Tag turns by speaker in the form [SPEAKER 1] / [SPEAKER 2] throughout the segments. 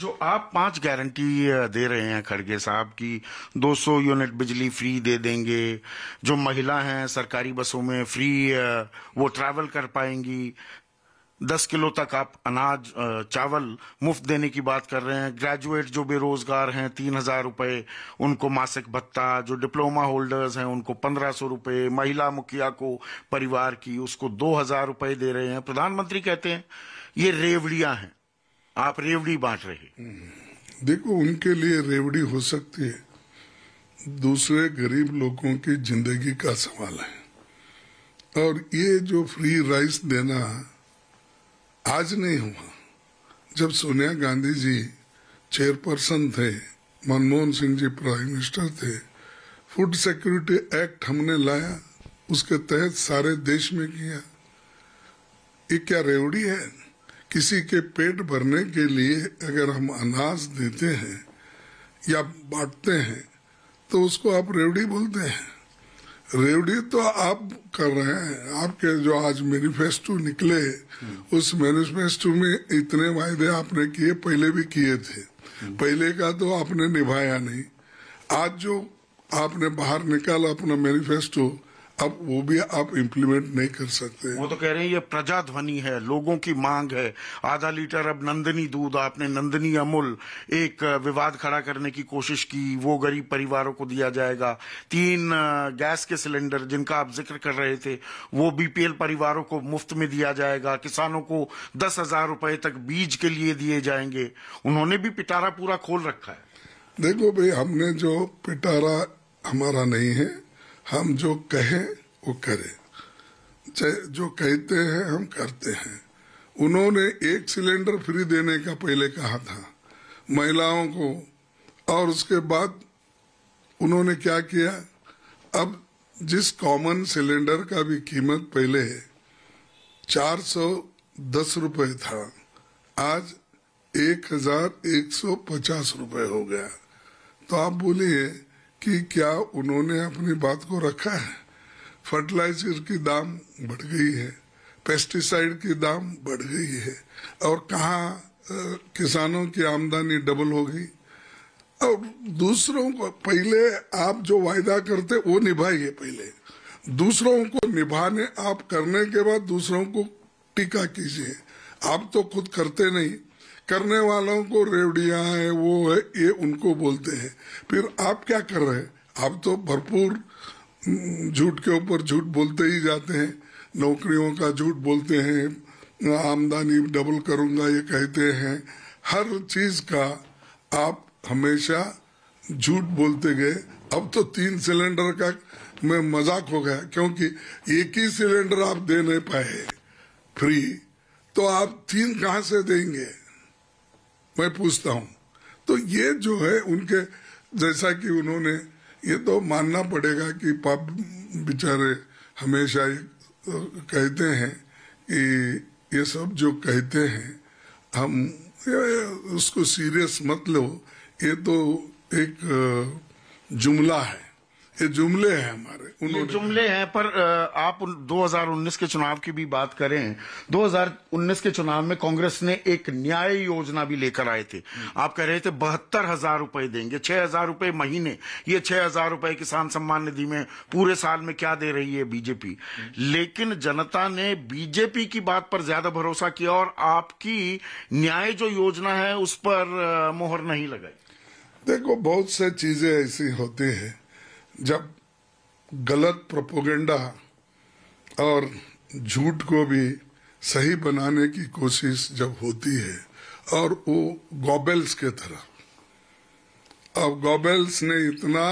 [SPEAKER 1] जो आप पांच गारंटी दे रहे हैं खड़गे साहब की 200 यूनिट बिजली फ्री दे देंगे जो महिला हैं सरकारी बसों में फ्री वो ट्रैवल कर पाएंगी दस किलो तक आप अनाज चावल मुफ्त देने की बात कर रहे हैं ग्रेजुएट जो बेरोजगार हैं तीन हजार रूपये उनको मासिक भत्ता जो डिप्लोमा होल्डर्स हैं उनको पंद्रह सौ रुपये महिला मुखिया को परिवार की उसको दो हजार रुपये दे रहे हैं प्रधानमंत्री कहते हैं ये रेवड़ियां हैं आप रेवड़ी बांट रहे
[SPEAKER 2] देखो उनके लिए रेवड़ी हो सकती है दूसरे गरीब लोगों की जिंदगी का सवाल है और ये जो फ्री राइस देना आज नहीं हुआ जब सोनिया गांधी जी चेयरपर्सन थे मनमोहन सिंह जी प्राइम मिनिस्टर थे फूड सिक्योरिटी एक्ट हमने लाया उसके तहत सारे देश में किया ये क्या रेवड़ी है किसी के पेट भरने के लिए अगर हम अनाज देते हैं या बांटते हैं तो उसको आप रेवड़ी बोलते हैं रेवड़ी तो आप कर रहे हैं आपके जो आज मैनिफेस्टो निकले उस मैनिफेस्टो में इतने वायदे आपने किए पहले भी किए थे पहले का तो आपने निभाया नहीं आज जो आपने बाहर निकाला अपना मैनिफेस्टो अब वो भी आप इम्प्लीमेंट नहीं कर सकते वो तो
[SPEAKER 1] कह रहे हैं ये प्रजा ध्वनि है लोगों की मांग है आधा लीटर अब नंदनी दूध आपने नंदनी अमूल एक विवाद खड़ा करने की कोशिश की वो गरीब परिवारों को दिया जाएगा तीन गैस के सिलेंडर जिनका आप जिक्र कर रहे थे वो बीपीएल परिवारों को मुफ्त में दिया जाएगा किसानों को दस हजार रुपए तक बीज के लिए दिए जाएंगे उन्होंने भी पिटारा पूरा खोल रखा
[SPEAKER 2] है देखो भाई हमने जो पिटारा हमारा नहीं है हम जो कहें वो करें जो कहते हैं हम करते हैं उन्होंने एक सिलेंडर फ्री देने का पहले कहा था महिलाओं को और उसके बाद उन्होंने क्या किया अब जिस कॉमन सिलेंडर का भी कीमत पहले चार सौ दस रुपये था आज एक हजार एक सौ पचास रुपये हो गया तो आप बोलिए कि क्या उन्होंने अपनी बात को रखा है फर्टिलाइजर की दाम बढ़ गई है पेस्टिसाइड की दाम बढ़ गई है और कहाँ किसानों की आमदनी डबल हो गई और दूसरों को पहले आप जो वायदा करते वो निभाइए पहले दूसरों को निभाने आप करने के बाद दूसरों को टीका कीजिए आप तो खुद करते नहीं करने वालों को रेवड़िया है वो है ये उनको बोलते हैं फिर आप क्या कर रहे हैं आप तो भरपूर हम्म, झूठ के ऊपर झूठ बोलते ही जाते हैं नौकरियों का झूठ बोलते हैं आमदनी डबल करूंगा ये कहते हैं हर चीज का आप हमेशा झूठ बोलते गए अब तो तीन सिलेंडर का में मजाक हो गया क्योंकि एक ही सिलेंडर आप दे नहीं पाए फ्री तो आप तीन कहाँ से देंगे मैं पूछता हूँ तो ये जो है उनके जैसा कि उन्होंने ये तो मानना पड़ेगा कि पाप बेचारे हमेशा कहते हैं कि ये सब जो कहते हैं हम उसको सीरियस मत लो ये तो एक जुमला है ये जुमले हैं
[SPEAKER 1] हमारे उन्होंने जुमले हैं पर आप 2019 के चुनाव की भी बात करें 2019 के चुनाव में कांग्रेस ने एक न्याय योजना भी लेकर आए थे आप कह रहे थे बहत्तर हजार रूपये देंगे छह हजार रूपये महीने ये छह हजार रूपये किसान सम्मान निधि में पूरे साल में क्या दे रही है बीजेपी लेकिन जनता ने बीजेपी की बात पर ज्यादा भरोसा किया और आपकी न्याय जो योजना है उस पर मोहर नहीं लगाई
[SPEAKER 2] देखो बहुत सी चीजें ऐसी होती है जब गलत प्रोपोगेंडा और झूठ को भी सही बनाने की कोशिश जब होती है और वो गॉबेल्स के तरह अब गॉबेल्स ने इतना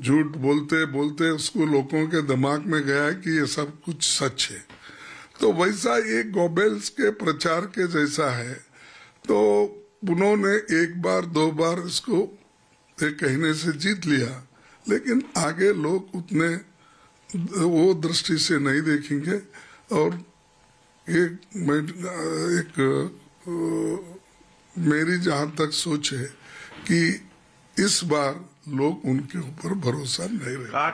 [SPEAKER 2] झूठ बोलते बोलते उसको लोगों के दिमाग में गया कि ये सब कुछ सच है तो वैसा ये गॉबेल्स के प्रचार के जैसा है तो उन्होंने एक बार दो बार इसको ये कहने से जीत लिया लेकिन आगे लोग उतने वो दृष्टि से नहीं देखेंगे और ये मैं एक मेरी जहाँ तक सोच है कि इस बार लोग उनके ऊपर भरोसा नहीं रहे